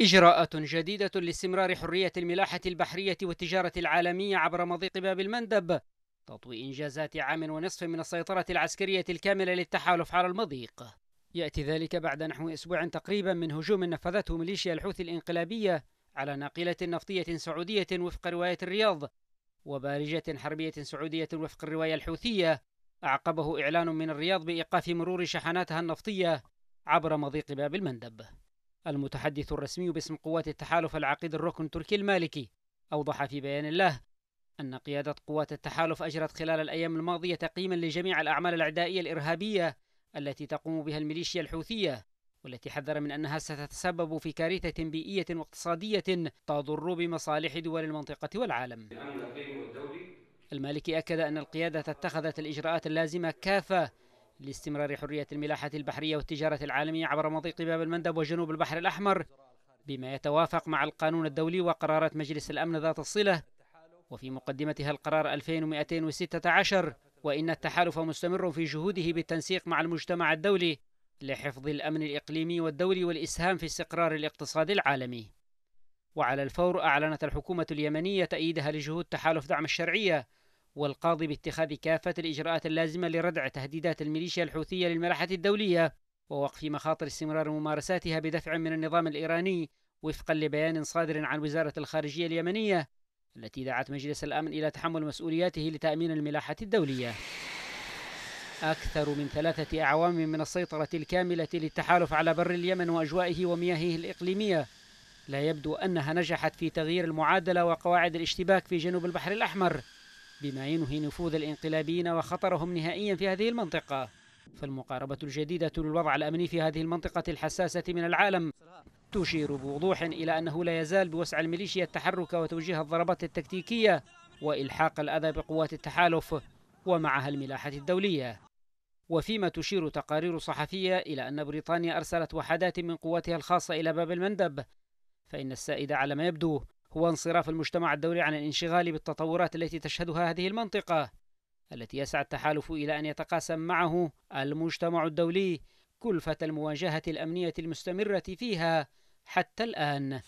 إجراءات جديدة لاستمرار حرية الملاحة البحرية والتجارة العالمية عبر مضيق باب المندب تطوي إنجازات عام ونصف من السيطرة العسكرية الكاملة للتحالف على المضيق يأتي ذلك بعد نحو أسبوع تقريبا من هجوم نفذته ميليشيا الحوثي الإنقلابية على ناقلة نفطية سعودية وفق رواية الرياض وبارجة حربية سعودية وفق الرواية الحوثية أعقبه إعلان من الرياض بإيقاف مرور شحناتها النفطية عبر مضيق باب المندب المتحدث الرسمي باسم قوات التحالف العقيد الركن التركي المالكي أوضح في بيان له أن قيادة قوات التحالف أجرت خلال الأيام الماضية تقييما لجميع الأعمال العدائية الإرهابية التي تقوم بها الميليشيا الحوثية والتي حذر من أنها ستتسبب في كارثة بيئية واقتصادية تضر بمصالح دول المنطقة والعالم المالكي أكد أن القيادة اتخذت الإجراءات اللازمة كافة لاستمرار حرية الملاحة البحرية والتجارة العالمية عبر مضيق باب المندب وجنوب البحر الأحمر بما يتوافق مع القانون الدولي وقرارات مجلس الأمن ذات الصلة وفي مقدمتها القرار 2216 وإن التحالف مستمر في جهوده بالتنسيق مع المجتمع الدولي لحفظ الأمن الإقليمي والدولي والإسهام في استقرار الاقتصاد العالمي وعلى الفور أعلنت الحكومة اليمنية تأييدها لجهود تحالف دعم الشرعية والقاضي باتخاذ كافة الإجراءات اللازمة لردع تهديدات الميليشيا الحوثية للملاحة الدولية ووقف مخاطر استمرار ممارساتها بدفع من النظام الإيراني وفقا لبيان صادر عن وزارة الخارجية اليمنية التي دعت مجلس الأمن إلى تحمل مسؤولياته لتأمين الملاحة الدولية أكثر من ثلاثة أعوام من السيطرة الكاملة للتحالف على بر اليمن وأجوائه ومياهه الإقليمية لا يبدو أنها نجحت في تغيير المعادلة وقواعد الاشتباك في جنوب البحر الأحمر بما ينهي نفوذ الانقلابيين وخطرهم نهائيا في هذه المنطقة فالمقاربة الجديدة للوضع الأمني في هذه المنطقة الحساسة من العالم تشير بوضوح إلى أنه لا يزال بوسع الميليشيا التحرك وتوجيه الضربات التكتيكية وإلحاق الأذى بقوات التحالف ومعها الملاحة الدولية وفيما تشير تقارير صحفية إلى أن بريطانيا أرسلت وحدات من قواتها الخاصة إلى باب المندب فإن السائد على ما يبدو هو انصراف المجتمع الدولي عن الانشغال بالتطورات التي تشهدها هذه المنطقة التي يسعى التحالف إلى أن يتقاسم معه المجتمع الدولي كلفة المواجهة الأمنية المستمرة فيها حتى الآن